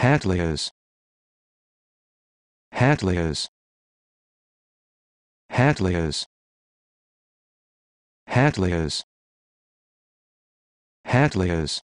Hatlias Hatlias Hatlias Hatlias Hatlias